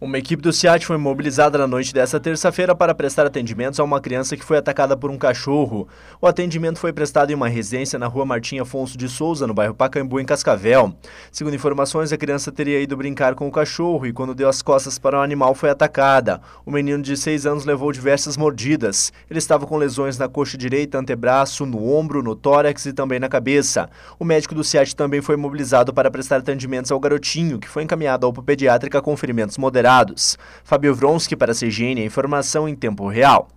Uma equipe do SIAT foi mobilizada na noite desta terça-feira para prestar atendimentos a uma criança que foi atacada por um cachorro. O atendimento foi prestado em uma residência na rua Martim Afonso de Souza, no bairro Pacaembu, em Cascavel. Segundo informações, a criança teria ido brincar com o cachorro e, quando deu as costas para o um animal, foi atacada. O menino de seis anos levou diversas mordidas. Ele estava com lesões na coxa direita, antebraço, no ombro, no tórax e também na cabeça. O médico do SIAT também foi mobilizado para prestar atendimentos ao garotinho, que foi encaminhado ao pediátrica com ferimentos moderados recuperados. Fábio Vronsky para a CGN, a informação em tempo real.